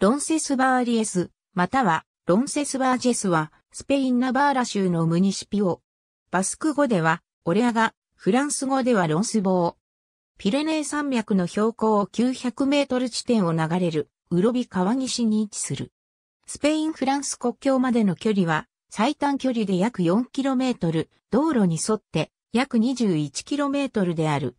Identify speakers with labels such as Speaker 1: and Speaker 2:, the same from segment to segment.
Speaker 1: ロンセスバーリエス、またはロンセスバージェスは、スペインナバーラ州のムニシピオ。バスク語では、オレアが、フランス語ではロンスボー。ピレネー山脈の標高900メートル地点を流れる、ウロビ川岸に位置する。スペイン・フランス国境までの距離は、最短距離で約4トル、道路に沿って約2 1トルである。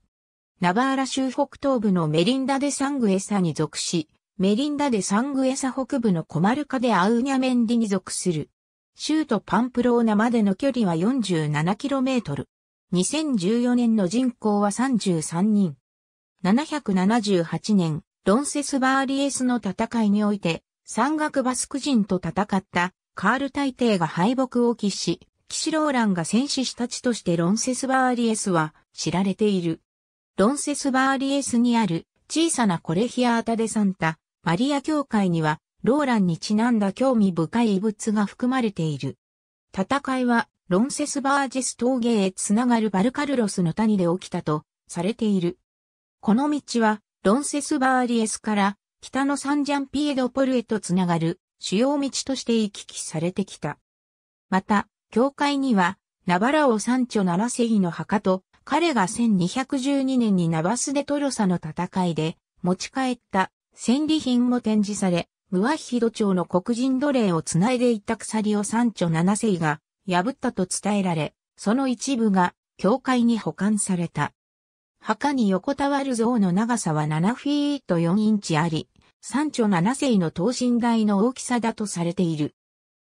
Speaker 1: ナバーラ州北東部のメリンダ・デ・サングエサに属し、メリンダでサングエサ北部のコマルカでアウニャメンディに属する。州都パンプローナまでの距離は 47km。2014年の人口は33人。778年、ロンセスバーリエスの戦いにおいて、山岳バスク人と戦ったカール大帝が敗北を喫し、騎士ローランが戦死した地としてロンセスバーリエスは知られている。ロンセスバーリエスにある小さなコレヒアータデサンタ、マリア教会には、ローランにちなんだ興味深い遺物が含まれている。戦いは、ロンセスバージェス峠へつながるバルカルロスの谷で起きたと、されている。この道は、ロンセスバーリエスから、北のサンジャンピエドポルへとつながる、主要道として行き来されてきた。また、教会には、ナバラオ山頂ラセイの墓と、彼が1212年にナバスデトロサの戦いで持ち帰った戦利品も展示され、ムワヒド町の黒人奴隷をつないでいた鎖を三丁七世が破ったと伝えられ、その一部が教会に保管された。墓に横たわる像の長さは7フィート4インチあり、三丁七世の等身大の大きさだとされている。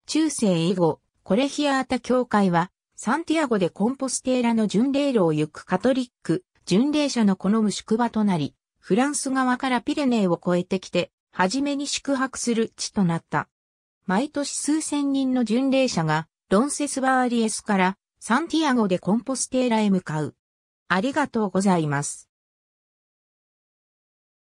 Speaker 1: 中世以後、コレヒアータ教会は、サンティアゴでコンポステーラの巡礼路を行くカトリック、巡礼者の好む宿場となり、フランス側からピレネーを越えてきて、初めに宿泊する地となった。毎年数千人の巡礼者が、ロンセスバーリエスからサンティアゴでコンポステーラへ向かう。ありがとうございます。